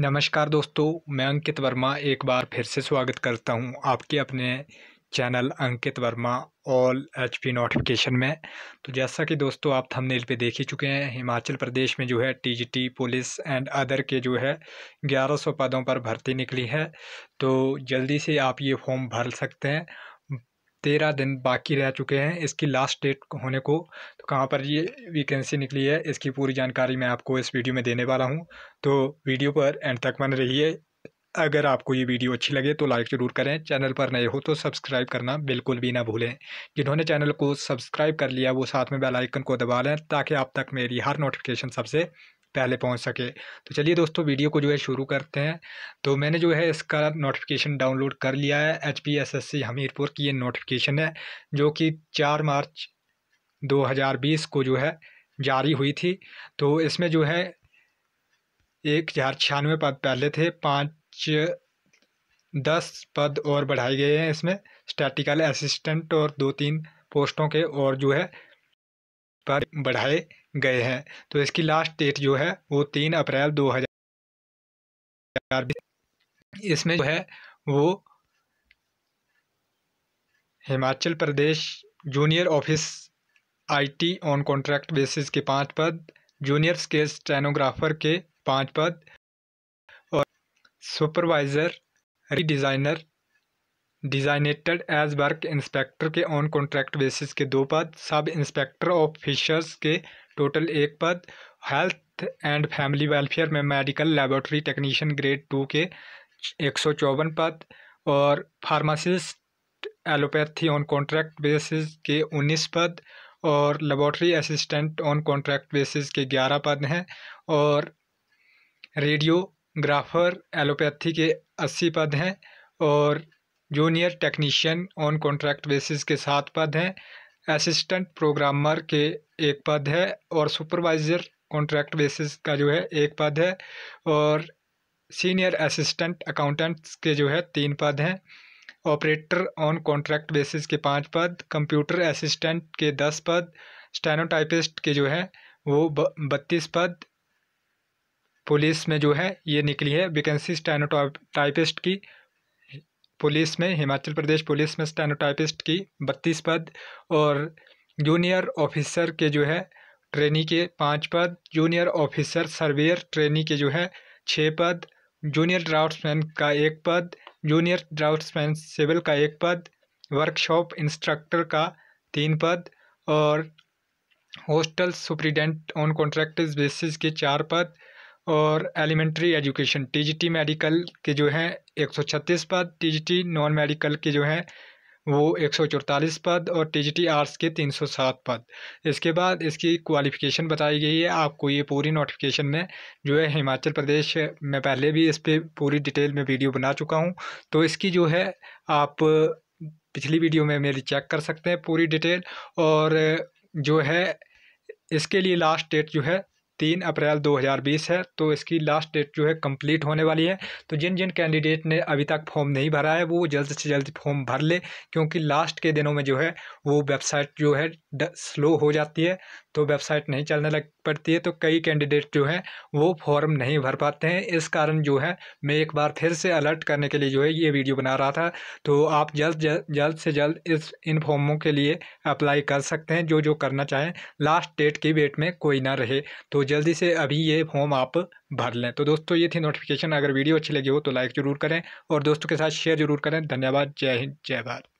नमस्कार दोस्तों मैं अंकित वर्मा एक बार फिर से स्वागत करता हूं आपके अपने channel Ankit Verma all H P notification में तो जैसा कि दोस्तों आप थंबनेल पे देख ही चुके हैं हिमाचल प्रदेश में जो है टीजीटी पुलिस एंड अदर के जो है 1100 पदों पर भर्ती निकली है तो जल्दी से आप ये फॉर्म भर सकते हैं तेरह दिन बाकी रह चुके हैं इसकी लास्ट डेट होने को तो कहाँ पर ये वैकेंसी निकली है इसकी पूरी जानकारी मैं आपको इस वीडियो में देने वाला हूँ तो वीडियो पर एंड तक बन रहिए अगर आपको ये वीडियो अच्छी लगे तो लाइक ज़रूर करें चैनल पर नए हो तो सब्सक्राइब करना बिल्कुल भी ना भूलें जिन्होंने चैनल को सब्सक्राइब कर लिया वो साथ में बेल आइकन को दबा लें ताकि आप तक मेरी हर नोटिफिकेशन सबसे पहले पहुंच सके तो चलिए दोस्तों वीडियो को जो है शुरू करते हैं तो मैंने जो है इसका नोटिफिकेशन डाउनलोड कर लिया है H P S S C Hamirpur की ये नोटिफिकेशन है जो कि चार मार्च बीस को जो है जारी हुई थी तो इसमें जो है एक हज़ार छियानवे पद पहले थे पाँच दस पद और बढ़ाए गए हैं इसमें स्टैटिकल असिस्टेंट और दो तीन पोस्टों के और जो है पर बढ़ाए गए हैं तो इसकी लास्ट डेट जो है वो तीन अप्रैल दो हज़ार इसमें जो है वो Himachal Pradesh junior office IT on contract basis के पांच पद जूनियर स्केल स्टेनोग्राफर के पांच पद और supervisor redesigner designated as work inspector के ऑन कॉन्ट्रैक्ट बेसिस के दो पद सब इंस्पेक्टर ऑफ फिशर्स के टोटल एक पद हेल्थ एंड फैमिली वेलफेयर में medical laboratory technician grade two के एक सौ चौवन पद और pharmacist allopathy on contract basis के उन्नीस पद और laboratory assistant on contract basis के ग्यारह पद हैं और रेडियोग्राफर एलोपैथी के अस्सी पद हैं और junior technician on contract basis के सात पद हैं असिस्टेंट प्रोग्रामर के एक पद है और सुपरवाइज़र कॉन्ट्रैक्ट बेसिस का जो है एक पद है और सीनियर असिस्टेंट अकाउंटेंट्स के जो है तीन पद हैं ऑपरेटर ऑन कॉन्ट्रैक्ट बेसिस के पाँच पद कंप्यूटर असिस्टेंट के दस पद स्टेनोटाइपिस्ट के जो है वो बत्तीस पद पुलिस में जो है ये निकली है वैकेंसी स्टेनोटाइपिस्ट की पुलिस में हिमाचल प्रदेश पुलिस में स्टेनोटाइपिस्ट की बत्तीस पद और जूनियर ऑफिसर के जो है ट्रेनी के पाँच पद जूनियर ऑफिसर सर्वेयर ट्रेनी के जो है छः पद जूनियर ड्राफ्ट्समैन का एक पद जूनियर ड्राफ्ट्समैन सिविल का एक पद वर्कशॉप इंस्ट्रक्टर का तीन पद और hostel superintendent on contract basis के चार पद और एलिमेंट्री एजुकेशन टीजीटी मेडिकल के जो हैं 136 पद टीजीटी नॉन मेडिकल के जो हैं वो एक पद और टीजीटी आर्ट्स के 307 पद इसके बाद इसकी क्वालिफ़िकेशन बताई गई है आपको ये पूरी नोटिफिकेशन में जो है हिमाचल प्रदेश में पहले भी इस पर पूरी डिटेल में वीडियो बना चुका हूँ तो इसकी जो है आप पिछली वीडियो में मेरी चेक कर सकते हैं पूरी डिटेल और जो है इसके लिए लास्ट डेट जो है तीन अप्रैल 2020 है तो इसकी लास्ट डेट जो है कंप्लीट होने वाली है तो जिन जिन कैंडिडेट ने अभी तक फॉर्म नहीं भरा है वो जल्द से जल्द फॉर्म भर ले क्योंकि लास्ट के दिनों में जो है वो वेबसाइट जो है स्लो हो जाती है तो वेबसाइट नहीं चलने लग पड़ती है तो कई कैंडिडेट जो हैं वो फॉर्म नहीं भर पाते हैं इस कारण जो है मैं एक बार फिर से अलर्ट करने के लिए जो है ये वीडियो बना रहा था तो आप जल्द जल्द, से जल्द इस इन फॉर्मों के लिए अप्लाई कर सकते हैं जो जो करना चाहें लास्ट डेट की वेट में कोई ना रहे तो जल्दी से अभी ये फॉर्म आप भर लें तो दोस्तों ये थी नोटिफिकेशन अगर वीडियो अच्छी लगी हो तो लाइक ज़रूर करें और दोस्तों के साथ शेयर ज़रूर करें धन्यवाद जय हिंद जय भारत